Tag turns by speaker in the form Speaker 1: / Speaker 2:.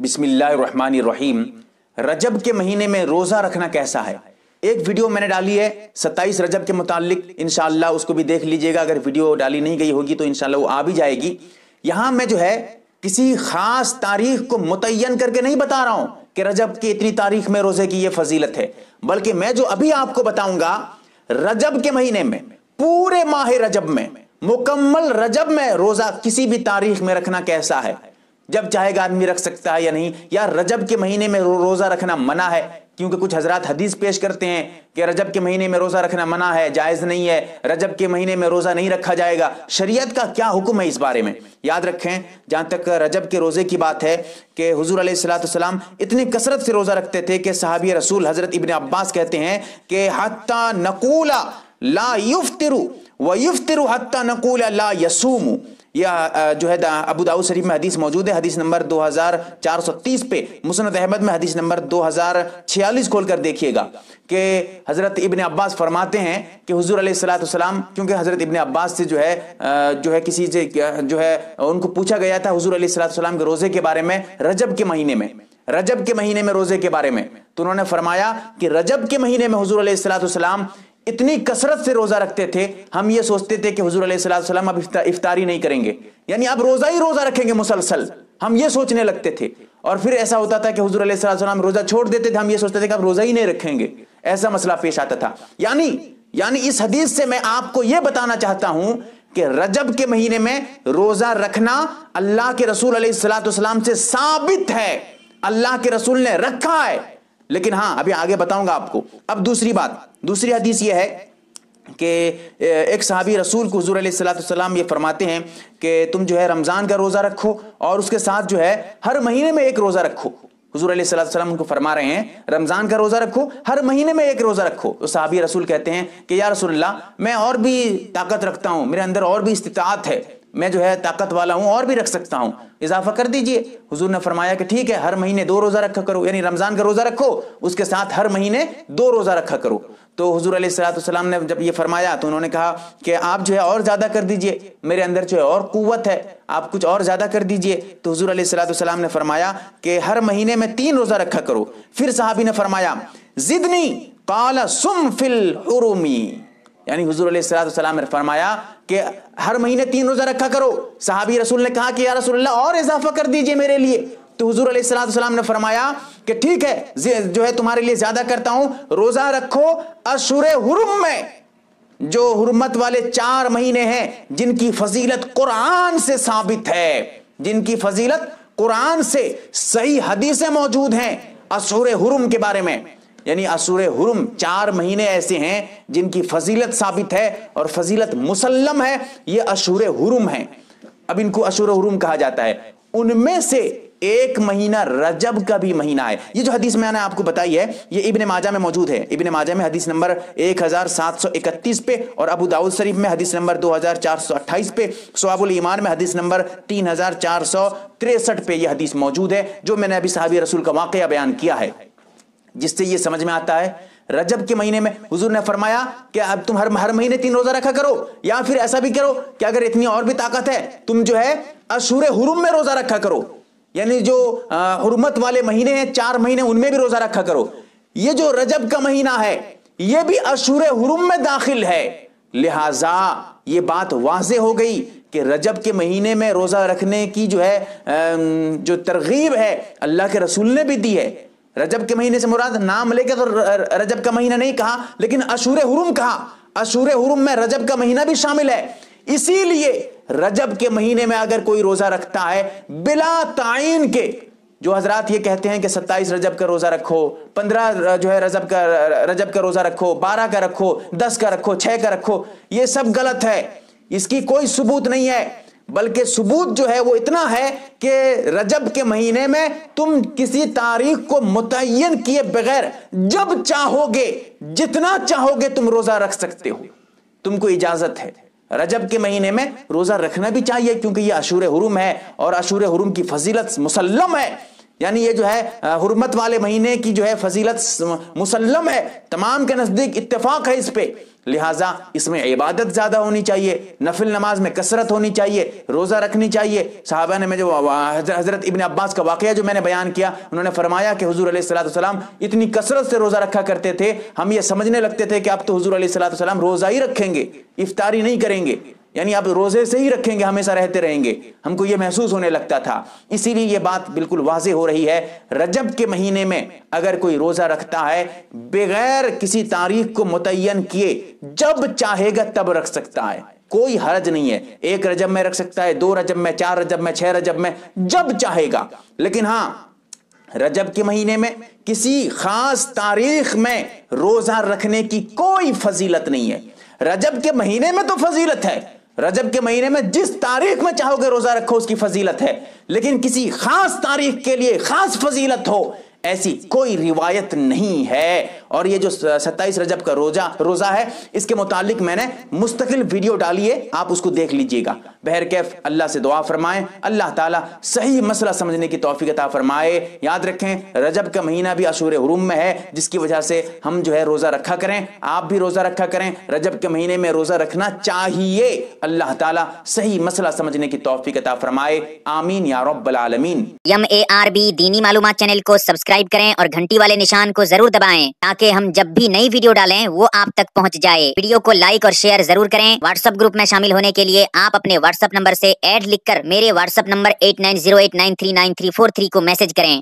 Speaker 1: बिस्मिल्लाहिर्रहमानिर्रहीम रजब के महीने में रोज़ा रखना कैसा है एक वीडियो मैंने डाली है 27 रजब के मुतालिक इनशाला उसको भी देख लीजिएगा अगर वीडियो डाली नहीं गई होगी तो इनशाला वो आ भी जाएगी यहां मैं जो है किसी खास तारीख को मुतयन करके नहीं बता रहा हूं कि रजब की इतनी तारीख में रोजे की यह फजीलत है बल्कि मैं जो अभी आपको बताऊंगा रजब के महीने में पूरे माह रजब में मुकम्मल रजब में रोजा किसी भी तारीख में रखना कैसा है जब चाहेगा आदमी रख सकता है या नहीं या रजब के महीने में रोज़ा रखना मना है क्योंकि कुछ हजरात हदीस पेश करते हैं कि रजब के महीने में रोज़ा रखना मना है जायज़ नहीं है रजब के महीने में रोज़ा नहीं रखा जाएगा शरीयत का क्या हुक्म है इस बारे में याद रखें जहाँ तक रजब के रोज़े की बात है कि हजूर सलाम इतनी कसरत से रोज़ा रखते थे कि सहाबी रसूल हज़रत इबन अब्बास कहते हैं कि हत्ता नकूला ला युफ्तिरु व युफ्तिरु हत्ता नकूला ला यसूमू या जो है अबू दाऊद शरीफ में हदीस मौजूद है हदीस नंबर 2430 पे मुसनद अहमद में हदीस नंबर 2046 खोलकर देखिएगा कि हज़रत इबन अब्बास फरमाते हैं कि हजूर सलाम क्योंकि हज़रत इबन अब्बास से जो है जो है किसी से जो है उनको पूछा गया था हजूर सलाम के रोज़े के बारे में रजब के महीने में रजब के महीने में रोज़े के बारे में तो उन्होंने फरमाया कि रजब के महीने में हजूर सलाम इतनी कसरत से रोजा रखते थे हम ये सोचते थे कि हजूर अलैहिस्सलाम अब इफ्तारी नहीं करेंगे यानी अब रोजा ही रोजा रखेंगे मुसलसल हम ये सोचने लगते थे और फिर ऐसा होता था कि हजूर सलाम रोजा छोड़ देते थे हम ये सोचते थे कि अब रोजा ही नहीं रखेंगे ऐसा मसला पेश आता था यानी यानी इस हदीस से मैं आपको यह बताना चाहता हूं कि रजब के महीने में रोजा रखना अल्लाह के रसूल सलाम से साबित है अल्लाह के रसूल ने रखा है लेकिन हाँ अभी आगे बताऊंगा आपको अब दूसरी बात दूसरी हदीस यह है कि एक सहाबी रसूल को हजूर सलाम ये फरमाते हैं कि तुम जो है रमज़ान का रोज़ा रखो और उसके साथ जो है हर महीने में एक रोज़ा रखो हजूर सलाम उनको फरमा रहे हैं रमज़ान का रोज़ा रखो हर महीने में एक रोज़ा रखो तो सहाबी रसूल कहते हैं कि या रसोल्ला मैं और भी ताकत रखता हूँ मेरे अंदर और भी इस्तात है मैं जो है ताकत वाला हूँ और भी रख सकता हूँ इजाफा कर दीजिए हुजूर ने फरमाया कि ठीक है हर महीने दो रोज़ा रखा करो यानी रमज़ान का रोज़ा रखो उसके साथ हर महीने दो रोज़ा रखा करो तो हजूर सलाम ने जब ये फरमाया तो उन्होंने कहा कि आप जो है और ज़्यादा कर दीजिए मेरे अंदर जो है और कुत है आप कुछ और ज़्यादा कर दीजिए तो हजूर सलाम ने फरमाया कि हर महीने में तीन रोज़ा रखा करो फिर साहबी ने फरमाया जिदनी काला सुम फिल उरूमी यानी हजूर सलाम ने फरमाया कि हर महीने तीन रोज़ा रखा करो साहबी रसूल ने कहा कि या रसूल्ला और इजाफा कर दीजिए मेरे लिए तो हजूर सलाम ने फरमाया कि ठीक है जो है तुम्हारे लिए ज़्यादा करता हूं रोज़ा रखो अशुर हुरम में जो हुरमत वाले चार महीने हैं जिनकी फजीलत कुरान से साबित है जिनकी फजीलत कुरान से सही हदीसें मौजूद हैं असुर हुरम के बारे में यानी असुर हुरम चार महीने ऐसे हैं जिनकी फजीलत साबित है और फजीलत मुसलम है ये अशूर हुरम है अब इनको अशूर हुरम कहा जाता है उनमें से एक महीना रजब का भी महीना है ये जो हदीस मैंने आपको बताई है ये इब्ने माजा में मौजूद है इब्ने माजा में हदीस नंबर 1731 पे और अबू दाऊद शरीफ में हदीस नंबर 2428 पे स्वाबुल ईमान में हदीस नंबर तीन पे ये हदीस मौजूद है जो मैंने अभी साहबी रसूल का वाक़ बयान किया है जिससे ये समझ में आता है रजब के महीने में हुजूर ने फरमाया कि अब तुम हर हर महीने तीन रोजा रखा करो या फिर ऐसा भी करो कि अगर इतनी और भी ताकत है तुम जो है अशूर हुरुम में रोजा रखा करो यानी जो हुरमत वाले महीने हैं चार महीने उनमें भी रोजा रखा करो ये जो रजब का महीना है ये भी अशूर हुरुम में दाखिल है लिहाजा ये बात वाजे हो गई कि रजब के महीने में रोजा रखने की जो है जो तरगीब है अल्लाह के रसूल ने भी दी है रजब के महीने से मुराद नाम लेके तो रजब का महीना नहीं कहा लेकिन अशूर हुरुम कहा अशूर हुरुम में रजब का महीना भी शामिल है इसीलिए रजब के महीने में अगर कोई रोजा रखता है बिला तयन के जो हजरात ये कहते हैं कि 27 रजब का रोज़ा रखो 15 जो है रजब का रजब का रोज़ा रखो 12 का रखो 10 का रखो 6 का रखो ये सब गलत है इसकी कोई सबूत नहीं है बल्कि सबूत जो है वो इतना है कि रजब के महीने में तुम किसी तारीख को मुतन किए बगैर जब चाहोगे जितना चाहोगे तुम रोजा रख सकते हो तुमको इजाजत है रजब के महीने में रोजा रखना भी चाहिए क्योंकि ये अशूर हरुम है और अशूर हरुम की फजीलत मुसलम है यानी ये जो है हुरमत वाले महीने की जो है फजीलत मुसलम है तमाम के नजदीक इत्तेफाक है इस पे लिहाजा इसमें इबादत ज़्यादा होनी चाहिए नफिल नमाज में कसरत होनी चाहिए रोज़ा रखनी चाहिए साहबा ने मैं जो हज़रत इबन अब्बास का वाकया जो मैंने बयान किया उन्होंने फरमाया कि हजूर सलाम इतनी कसरत से रोज़ा रखा करते थे हम ये समझने लगते थे कि अब तो हजूर सलाम रोज़ा ही रखेंगे इफ्तारी नहीं करेंगे यानी आप रोज़े से ही रखेंगे हमेशा रहते रहेंगे हमको ये महसूस होने लगता था इसीलिए ये बात बिल्कुल वाजे हो रही है रजब के महीने में अगर कोई रोज़ा रखता है बगैर किसी तारीख को मुतन किए जब चाहेगा तब रख सकता है कोई हरज नहीं है एक रजब में रख सकता है दो रजब में चार रजब में छह रजब में जब चाहेगा लेकिन हाँ रजब के महीने में किसी खास तारीख में रोजा रखने की कोई फजीलत नहीं है रजब के महीने में तो फजीलत है रजब के महीने में जिस तारीख में चाहोगे रोजा रखो उसकी फजीलत है लेकिन किसी खास तारीख के लिए खास फजीलत हो ऐसी कोई रिवायत नहीं है और ये जो सत्ताईस रजब का रोजा रोजा है इसके मुतालिक मैंने मुस्तकिल वीडियो डाली है आप उसको देख लीजिएगा बहर कैफ अल्लाह से दुआ फरमाएं अल्लाह ताला सही मसला समझने की तोफ़ी अता फरमाए याद रखें रजब का महीना भी अशूर हरूम में है जिसकी वजह से हम जो है रोज़ा रखा करें आप भी रोज़ा रखा करें रजब के महीने में रोज़ा रखना चाहिए अल्लाह ताला सही मसला समझने की तोफ़ी अता फरमाए आमीन या रब्बल आलमीन एम ए आर बी दीनी मालूम चैनल को सब्सक्राइब सब्सक्राइब करें और घंटी वाले निशान को जरूर दबाएं ताकि हम जब भी नई वीडियो डालें वो आप तक पहुंच जाए वीडियो को लाइक और शेयर जरूर करें व्हाट्सएप ग्रुप में शामिल होने के लिए आप अपने व्हाट्सएप नंबर से एड लिखकर मेरे व्हाट्सएप नंबर एट को मैसेज करें